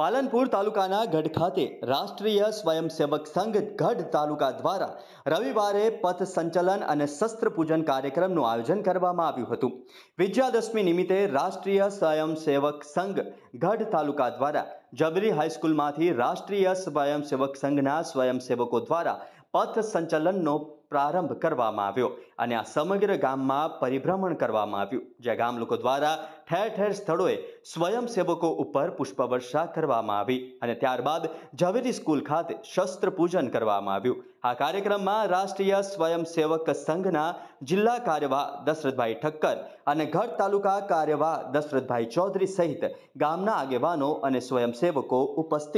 પાલનપુર તાલુકાના ગઢ ખાતે રાષ્ટ્રીય સ્વયંસેવક સંઘ ગઢ તાલુકા દ્વારા રવિવારે પથ સંચલન અને શસ્ત્ર પૂજન કાર્યક્રમનું આયોજન કરવામાં આવ્યું હતું વિજયાદશમી નિમિત્તે રાષ્ટ્રીય સ્વયંસેવક સંઘ ગઢ તાલુકા દ્વારા જબરી હાઈસ્કૂલમાંથી રાષ્ટ્રીય સ્વયંસેવક સંઘના સ્વયંસેવકો દ્વારા પથ સંચલનનો પ્રારંભ કરવામાં આવ્યો અને આ સમગ્ર ગામમાં પરિભ્રમણ કરવામાં આવ્યું જ્યાં ગામ લોકો દ્વારા ઠેર ઠેર સ્થળોએ સ્વયંસેવકો ઉપર પુષ્પવર્ષા કરવામાં આવી અને ત્યારબાદ ઝવેરી સ્કૂલ ખાતે શસ્ત્ર પૂજન કરવામાં આવ્યું આ કાર્યક્રમમાં રાષ્ટ્રીય સ્વયંસેવક સંઘના જિલ્લા કાર્યવાહ દશરથભાઈ ઠક્કર અને ગઢ તાલુકા કાર્યવાહ દશરથભાઈ ચૌધરી સહિત ગામના આગેવાનો અને સ્વયંસેવકો ઉપસ્થિત